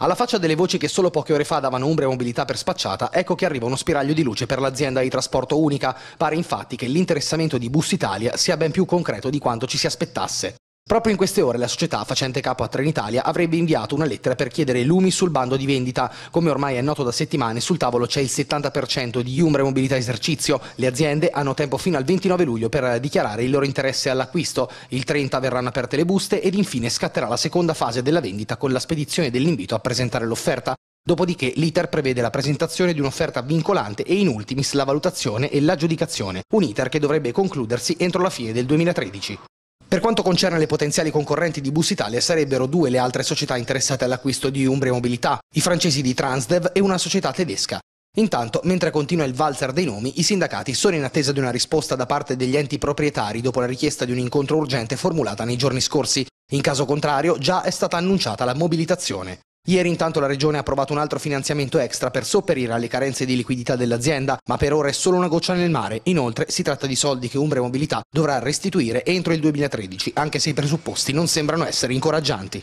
Alla faccia delle voci che solo poche ore fa davano Umbria Mobilità per spacciata, ecco che arriva uno spiraglio di luce per l'azienda di trasporto unica. Pare infatti che l'interessamento di Bus Italia sia ben più concreto di quanto ci si aspettasse. Proprio in queste ore la società facente capo a Trenitalia avrebbe inviato una lettera per chiedere lumi sul bando di vendita. Come ormai è noto da settimane, sul tavolo c'è il 70% di Umbra Mobilità Esercizio. Le aziende hanno tempo fino al 29 luglio per dichiarare il loro interesse all'acquisto. Il 30 verranno aperte le buste ed infine scatterà la seconda fase della vendita con la spedizione dell'invito a presentare l'offerta. Dopodiché l'iter prevede la presentazione di un'offerta vincolante e in ultimis la valutazione e l'aggiudicazione, un iter che dovrebbe concludersi entro la fine del 2013. Per quanto concerne le potenziali concorrenti di Bus Italia, sarebbero due le altre società interessate all'acquisto di Umbria Mobilità, i francesi di Transdev e una società tedesca. Intanto, mentre continua il valzer dei nomi, i sindacati sono in attesa di una risposta da parte degli enti proprietari dopo la richiesta di un incontro urgente formulata nei giorni scorsi. In caso contrario, già è stata annunciata la mobilitazione. Ieri intanto la Regione ha approvato un altro finanziamento extra per sopperire alle carenze di liquidità dell'azienda, ma per ora è solo una goccia nel mare. Inoltre si tratta di soldi che Umbre Mobilità dovrà restituire entro il 2013, anche se i presupposti non sembrano essere incoraggianti.